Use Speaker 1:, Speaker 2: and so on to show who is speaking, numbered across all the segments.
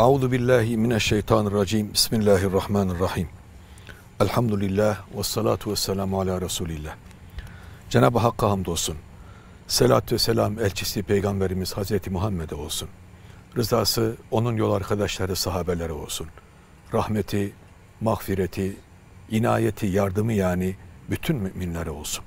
Speaker 1: Euzu billahi mineşşeytanirracim. Bismillahirrahmanirrahim. Elhamdülillah ve salatu ve selamu ala Resulillah. Cenab-ı Hakk'a hamdolsun. Selat ve selam elçisi Peygamberimiz Hazreti Muhammed'e olsun. Rızası onun yol arkadaşları sahabelere olsun. Rahmeti, mağfireti, inayeti, yardımı yani bütün müminlere olsun.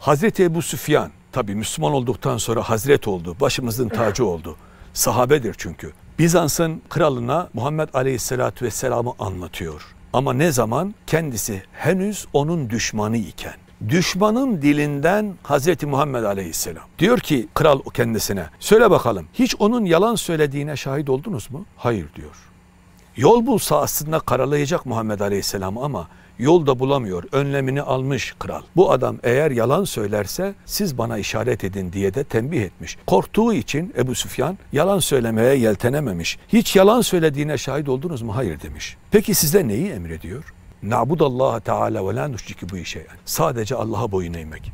Speaker 1: Hazreti Ebu Süfyan tabi Müslüman olduktan sonra hazret oldu. Başımızın tacı oldu. Sahabedir çünkü. Bizans'ın kralına Muhammed Aleyhisselatü Vesselam'ı anlatıyor. Ama ne zaman? Kendisi henüz onun düşmanı iken. Düşmanın dilinden Hazreti Muhammed Aleyhisselam. Diyor ki kral kendisine söyle bakalım hiç onun yalan söylediğine şahit oldunuz mu? Hayır diyor. Yol bulsa aslında karalayacak Muhammed Aleyhisselam ama yol da bulamıyor. Önlemini almış kral. Bu adam eğer yalan söylerse siz bana işaret edin diye de tembih etmiş. Korktuğu için Ebu Süfyan yalan söylemeye yeltenememiş. Hiç yalan söylediğine şahit oldunuz mu? Hayır demiş. Peki size neyi emrediyor? Nabud Allah Teala ve la nuşriki bu işe. Sadece Allah'a boyun eğmek.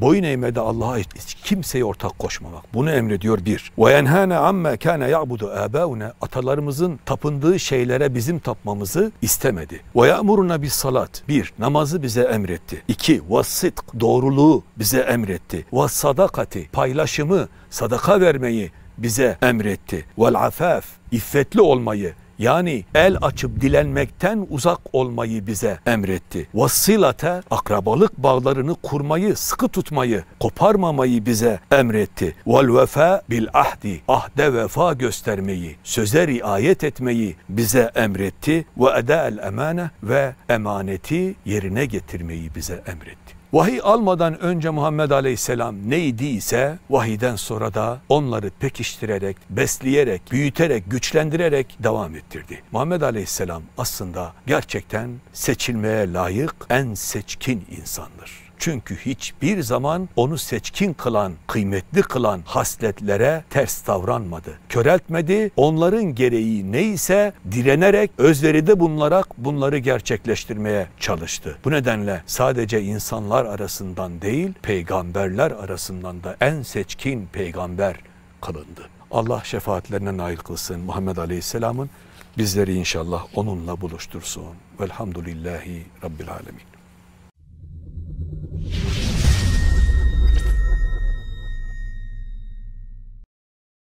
Speaker 1: Boyun eğmede Allah'a hiç kimseye ortak koşmamak. Bunu emrediyor bir. Ve enhane amme kâne ya'budu âbâune. Atalarımızın tapındığı şeylere bizim tapmamızı istemedi. Ve ya'muruna bir salat. Bir, namazı bize emretti. İki, vasitk, doğruluğu bize emretti. Ve sadakati, paylaşımı, sadaka vermeyi bize emretti. Vel afaf, iffetli olmayı yani el açıp dilenmekten uzak olmayı bize emretti. Vassilate akrabalık bağlarını kurmayı, sıkı tutmayı, koparmamayı bize emretti. Vel vefa bil ahdi ahde vefa göstermeyi, söze riayet etmeyi bize emretti. Ve eda el emane ve emaneti yerine getirmeyi bize emretti. Vahiy almadan önce Muhammed Aleyhisselam neydiyse vahiden sonra da onları pekiştirerek, besleyerek, büyüterek, güçlendirerek devam ettirdi. Muhammed Aleyhisselam aslında gerçekten seçilmeye layık en seçkin insandır. Çünkü hiçbir zaman onu seçkin kılan, kıymetli kılan hasletlere ters davranmadı. Köreltmedi. Onların gereği neyse direnerek özveride bunlara bunları gerçekleştirmeye çalıştı. Bu nedenle sadece insanlar arasından değil peygamberler arasından da en seçkin peygamber kılındı. Allah şefaatlerine nail kılsın Muhammed Aleyhisselam'ın bizleri inşallah onunla buluştursun. Velhamdülillahi Rabbil Alemin.